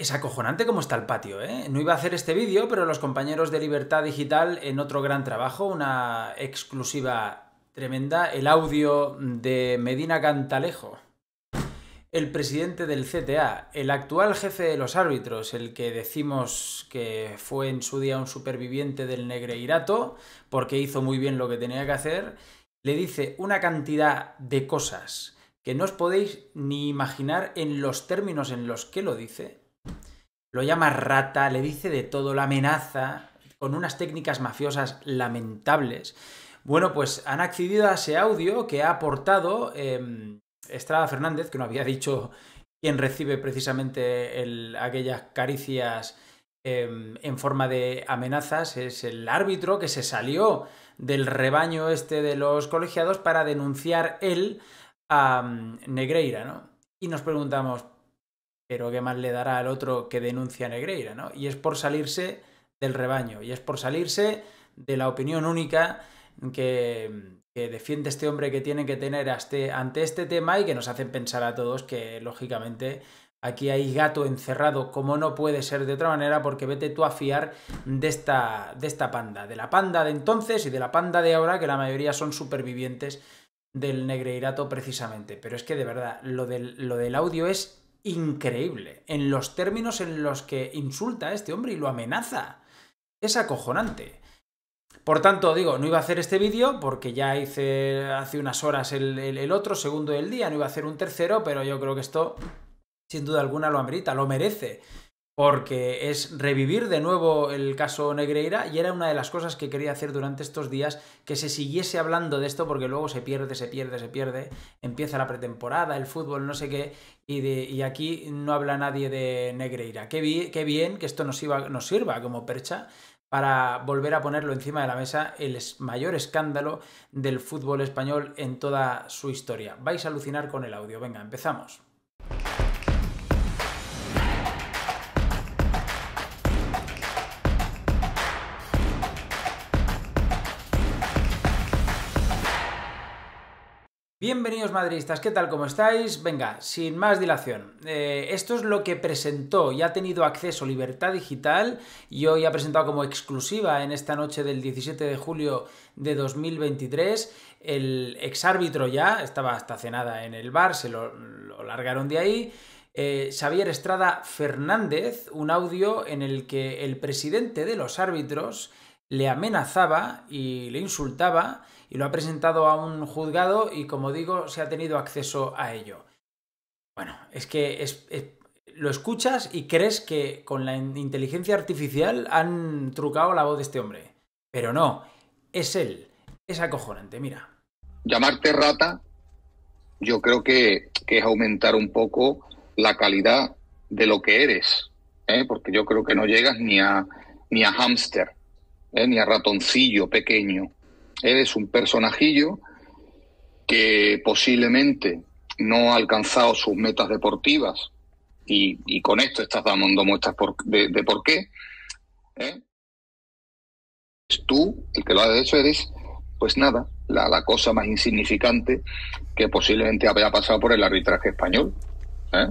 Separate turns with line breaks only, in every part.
Es acojonante cómo está el patio, ¿eh? No iba a hacer este vídeo, pero los compañeros de Libertad Digital en otro gran trabajo, una exclusiva tremenda, el audio de Medina Cantalejo. El presidente del CTA, el actual jefe de los árbitros, el que decimos que fue en su día un superviviente del negreirato, porque hizo muy bien lo que tenía que hacer, le dice una cantidad de cosas que no os podéis ni imaginar en los términos en los que lo dice lo llama rata, le dice de todo, la amenaza, con unas técnicas mafiosas lamentables. Bueno, pues han accedido a ese audio que ha aportado em, Estrada Fernández, que no había dicho quién recibe precisamente aquellas caricias em, en forma de amenazas, es el árbitro que se salió del rebaño este de los colegiados para denunciar él a em, Negreira, ¿no? Y nos preguntamos, pero qué más le dará al otro que denuncia a Negreira, ¿no? Y es por salirse del rebaño, y es por salirse de la opinión única que, defiende este hombre que tiene que tener este, ante este tema y que nos hacen pensar a todos que, lógicamente, aquí hay gato encerrado, como no puede ser de otra manera, porque vete tú a fiar de esta, de esta panda, de la panda de entonces y de la panda de ahora, que la mayoría son supervivientes del negreirato precisamente. Pero es que de verdad, lo lo del audio es increíble en los términos en los que insulta a este hombre y lo amenaza. Es acojonante. Por tanto, digo, no iba a hacer este vídeo porque ya hice hace unas horas el, el, otro, segundo del día, no iba a hacer un tercero, pero yo creo que esto, sin duda alguna, lo amerita, lo merece porque es revivir de nuevo el caso Negreira y era una de las cosas que quería hacer durante estos días, que se siguiese hablando de esto porque luego se pierde, se pierde, se pierde, empieza la pretemporada, el fútbol, no sé qué, y, de, y aquí no habla nadie de Negreira. Qué, bien que esto nos, nos sirva como percha para volver a ponerlo encima de la mesa el mayor escándalo del fútbol español en toda su historia. Vais a alucinar con el audio, venga, empezamos. Bienvenidos madridistas, ¿qué tal? ¿Cómo estáis? Venga, sin más dilación. Eh, esto es lo que presentó y ha tenido acceso Libertad Digital y hoy ha presentado como exclusiva en esta noche del 17 de julio de 2023 el exárbitro ya, estaba hasta en el bar, se lo, largaron de ahí. Eh, Xavier Estrada Fernández, un audio en el que el presidente de los árbitros le amenazaba y le insultaba y lo ha presentado a un juzgado y como digo, se ha tenido acceso a ello. Bueno, es que es, lo escuchas y crees que con la inteligencia artificial han trucado la voz de este hombre. Pero no, es él. Es acojonante, mira. Llamarte
rata, yo creo que, es aumentar un poco la calidad de lo que eres, ¿eh? porque yo creo que no llegas ni a, ni a hámster ¿eh? ni a ratoncillo pequeño. Eres un personajillo que posiblemente no ha alcanzado sus metas deportivas y, con esto estás dando muestras de, por qué. ¿eh? Tú, el que lo ha hecho, eres, pues nada, la, la, cosa más insignificante que posiblemente haya pasado por el arbitraje español. ¿eh?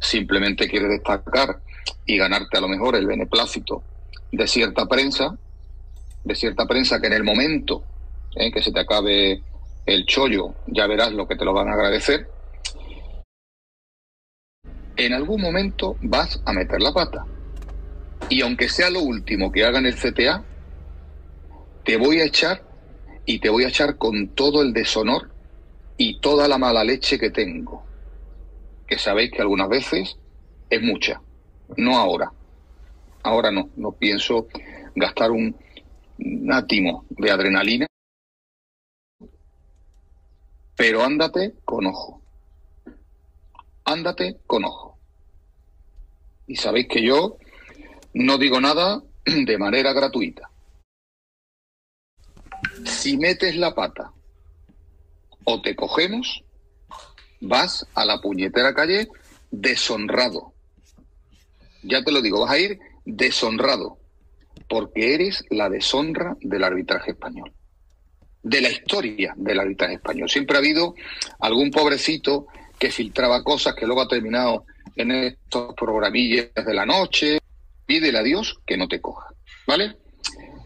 Simplemente quiere destacar y ganarte a lo mejor el beneplácito de cierta prensa de cierta prensa que en el momento en ¿eh? que se te acabe el chollo ya verás lo que te lo van a agradecer, en algún momento vas a meter la pata. Y aunque sea lo último que hagan el CTA, te voy a echar y te voy a echar con todo el deshonor y toda la mala leche que tengo. Que sabéis que algunas veces es mucha. No ahora. Ahora no. No pienso gastar un, un átimo de adrenalina, pero ándate con ojo. Ándate con ojo. Y sabéis que yo no digo nada de manera gratuita. Si metes la pata o te cogemos, vas a la puñetera calle deshonrado. Ya te lo digo, vas a ir deshonrado porque eres la deshonra del arbitraje español, de la historia del arbitraje español. Siempre ha habido algún pobrecito que filtraba cosas que luego ha terminado en estos programillas de la noche. Pídele a Dios que no te coja, ¿vale?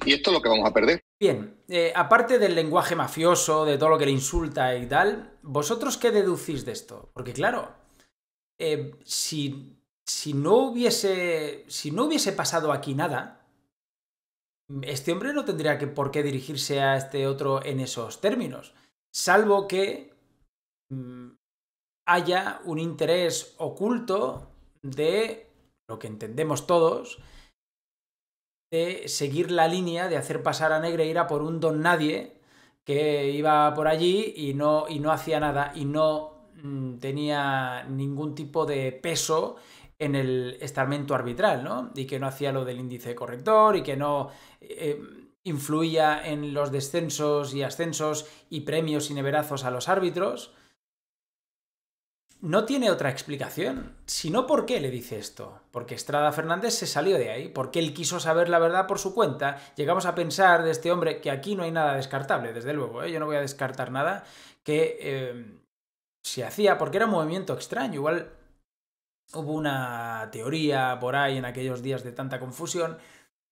Y esto es lo que vamos a perder.
Bien, eh, aparte del lenguaje mafioso, de todo lo que le insulta y tal, ¿vosotros qué deducís de esto? Porque claro, eh, si, no hubiese, si no hubiese pasado aquí nada, este hombre no tendría que por qué dirigirse a este otro en esos términos, salvo que mm, haya un interés oculto de lo que entendemos todos, de seguir la línea de hacer pasar a Negreira por un don nadie que iba por allí y no, y no hacía nada y no mm, tenía ningún tipo de peso en el estamento arbitral, ¿no? Y que no hacía lo del índice corrector y que no eh, influía en los descensos y ascensos y premios y neverazos a los árbitros. No tiene otra explicación. sino ¿por qué le dice esto? Porque Estrada Fernández se salió de ahí, porque él quiso saber la verdad por su cuenta. Llegamos a pensar de este hombre que aquí no hay nada descartable, desde luego, ¿eh? yo no voy a descartar nada que eh, se hacía, porque era un movimiento extraño. Igual hubo una teoría por ahí en aquellos días de tanta confusión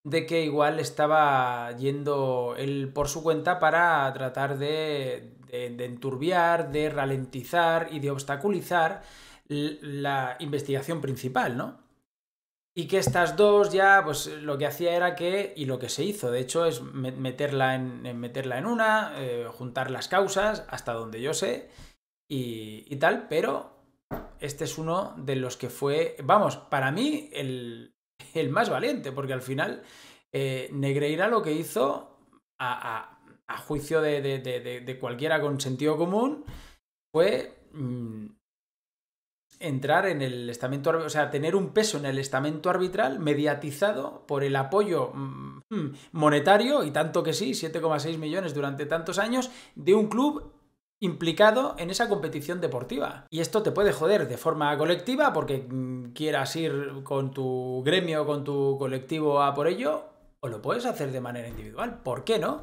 de que igual estaba yendo él por su cuenta para tratar de, enturbiar, de ralentizar y de obstaculizar la investigación principal, ¿no? Y que estas dos ya, pues lo que hacía era que, y lo que se hizo, de hecho, es meterla en, meterla en una, eh, juntar las causas, hasta donde yo sé, y tal, pero este es uno de los que fue, vamos, para mí el, más valiente, porque al final eh, Negreira lo que hizo a, juicio de, cualquiera con sentido común fue mm, entrar en el estamento, o sea, tener un peso en el estamento arbitral mediatizado por el apoyo mm, mm, monetario, y tanto que sí, 7,6 millones durante tantos años, de un club implicado en esa competición deportiva. Y esto te puede joder de forma colectiva porque mm, quieras ir con tu gremio, con tu colectivo a por ello, o lo puedes hacer de manera individual. ¿Por qué no?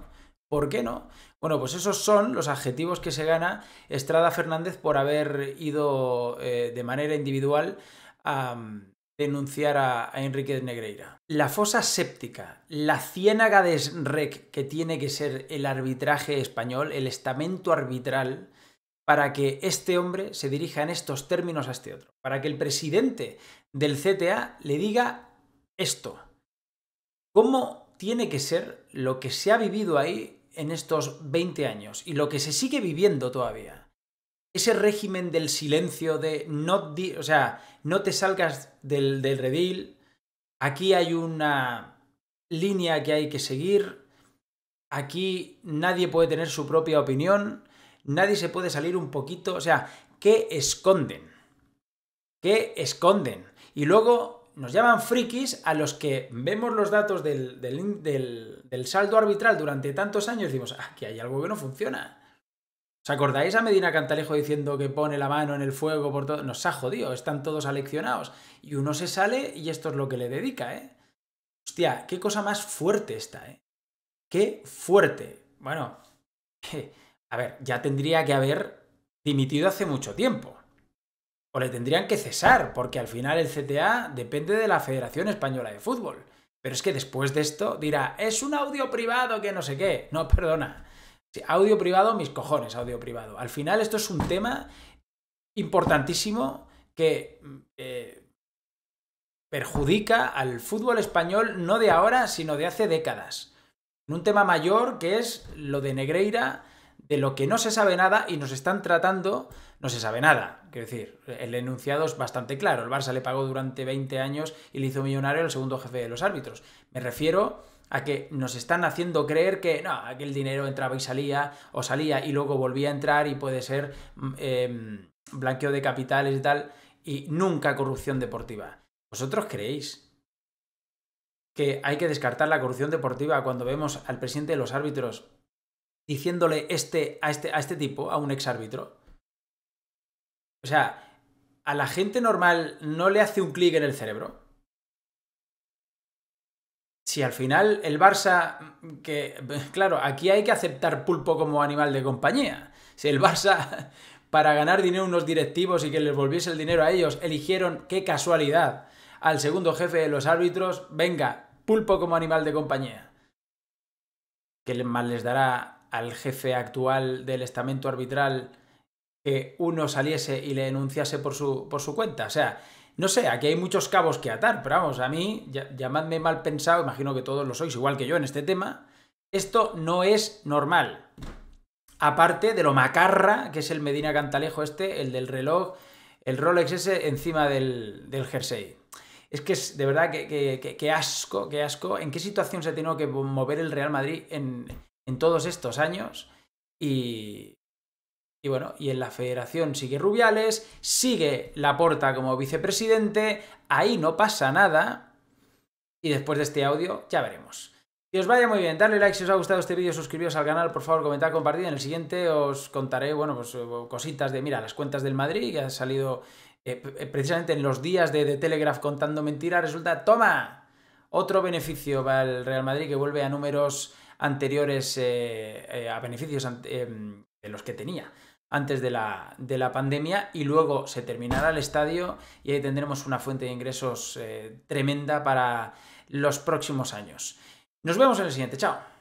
¿Por qué no? Bueno, pues esos son los adjetivos que se gana Estrada Fernández por haber ido eh, de manera individual a denunciar a, Enrique Negreira. La fosa séptica, la ciénaga de SREC, que tiene que ser el arbitraje español, el estamento arbitral, para que este hombre se dirija en estos términos a este otro, para que el presidente del CTA le diga esto. ¿Cómo tiene que ser lo que se ha vivido ahí en estos 20 años y lo que se sigue viviendo todavía? ese régimen del silencio, de no, o sea, no te salgas del, del redil, aquí hay una línea que hay que seguir, aquí nadie puede tener su propia opinión, nadie se puede salir un poquito, o sea, ¿qué esconden? ¿Qué esconden? Y luego nos llaman frikis a los que vemos los datos del, del saldo arbitral durante tantos años y decimos, aquí ah, hay algo que no funciona ¿Os acordáis a Medina Cantalejo diciendo que pone la mano en el fuego por todo? Nos ha jodido, están todos aleccionados. Y uno se sale y esto es lo que le dedica, ¿eh? Hostia, qué cosa más fuerte está, ¿eh? Qué fuerte. Bueno, a ver, ya tendría que haber dimitido hace mucho tiempo. O le tendrían que cesar, porque al final el CTA depende de la Federación Española de Fútbol. Pero es que después de esto dirá, es un audio privado que no sé qué. No, perdona audio privado, mis cojones, audio privado. Al final esto es un tema importantísimo que mm, eh, perjudica al fútbol español no de ahora, sino de hace décadas. En un tema mayor que es lo de Negreira, de lo que no se sabe nada y nos están tratando, no se sabe nada. Quiero decir, el enunciado es bastante claro. El Barça le pagó durante 20 años y le hizo millonario al segundo jefe de los árbitros. Me refiero a que nos están haciendo creer que no, aquel dinero entraba y salía, o salía y luego volvía a entrar y puede ser mm, em, blanqueo de capitales y tal, y nunca corrupción deportiva. ¿Vosotros creéis que hay que descartar la corrupción deportiva cuando vemos al presidente de los árbitros diciéndole este, a, este, a este tipo, a un exárbitro? O sea, a la gente normal no le hace un clic en el cerebro. Si al final el Barça, que claro, aquí hay que aceptar pulpo como animal de compañía. Si el Barça, para ganar dinero unos directivos y que les volviese el dinero a ellos, eligieron, qué casualidad, al segundo jefe de los árbitros, venga, pulpo como animal de compañía. ¿Qué más les dará al jefe actual del estamento arbitral que uno saliese y le denunciase por su, por su cuenta? O sea, no sé, aquí hay muchos cabos que atar, pero vamos, a mí, llamadme mal pensado, imagino que todos lo sois igual que yo en este tema, esto no es normal. Aparte de lo macarra que es el Medina Cantalejo este, el del reloj, el Rolex ese encima del, jersey. Es que es de verdad que, asco, que asco. ¿En qué situación se ha tenido que mover el Real Madrid en, en todos estos años? Y, y bueno, y en la federación sigue Rubiales, sigue Laporta como vicepresidente, ahí no pasa nada. Y después de este audio ya veremos. Que os vaya muy bien, darle like si os ha gustado este vídeo, suscribiros al canal, por favor, comentar, compartir. En el siguiente os contaré, bueno, pues cositas de, mira, las cuentas del Madrid, que han salido eh, eh, precisamente en los días de, de Telegraph contando mentiras, resulta, toma, otro beneficio para el Real Madrid que vuelve a números anteriores, eh, a beneficios em, de los que tenía antes de la, pandemia y luego se terminará el estadio y ahí tendremos una fuente de ingresos eh, tremenda para los próximos años. Nos vemos en el siguiente, chao.